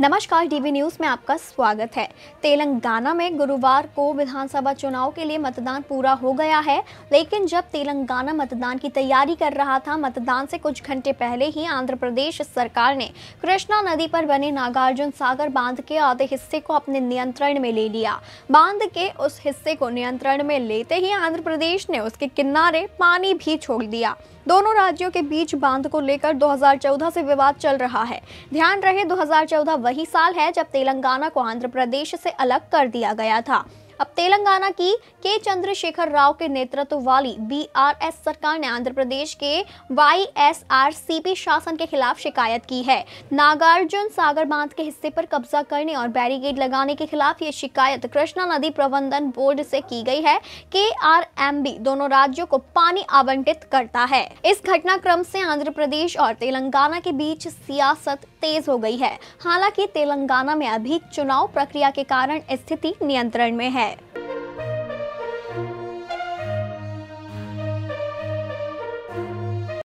नमस्कार TV news में आपका स्वागत है तेलंगाना में गुरुवार को विधानसभा चुनाव के लिए मतदान पूरा हो गया है लेकिन जब तेलंगाना मतदान की तैयारी कर रहा था मतदान से कुछ घंटे पहले ही आंध्र प्रदेश सरकार ने कृष्णा नदी पर बने नागार्जुन सागर बांध के आधे हिस्से को अपने नियंत्रण में ले लिया बांध के उस हिस्से को नियंत्रण में लेते ही आंध्र प्रदेश ने उसके किनारे पानी भी छोड़ दिया दोनों राज्यों के बीच बांध को लेकर 2014 से विवाद चल रहा है ध्यान रहे 2014 वही साल है जब तेलंगाना को आंध्र प्रदेश से अलग कर दिया गया था अब तेलंगाना की के चंद्रशेखर राव के नेतृत्व वाली बीआरएस सरकार ने आंध्र प्रदेश के वाईएसआरसीपी शासन के खिलाफ शिकायत की है नागार्जुन सागर बांध के हिस्से पर कब्जा करने और बैरिकेड लगाने के खिलाफ ये शिकायत कृष्णा नदी प्रबंधन बोर्ड से की गई है के दोनों राज्यों को पानी आवंटित करता है इस घटनाक्रम से आंध्र प्रदेश और तेलंगाना के बीच सियासत तेज हो गई है हालांकि तेलंगाना में अभी चुनाव प्रक्रिया के कारण स्थिति नियंत्रण में है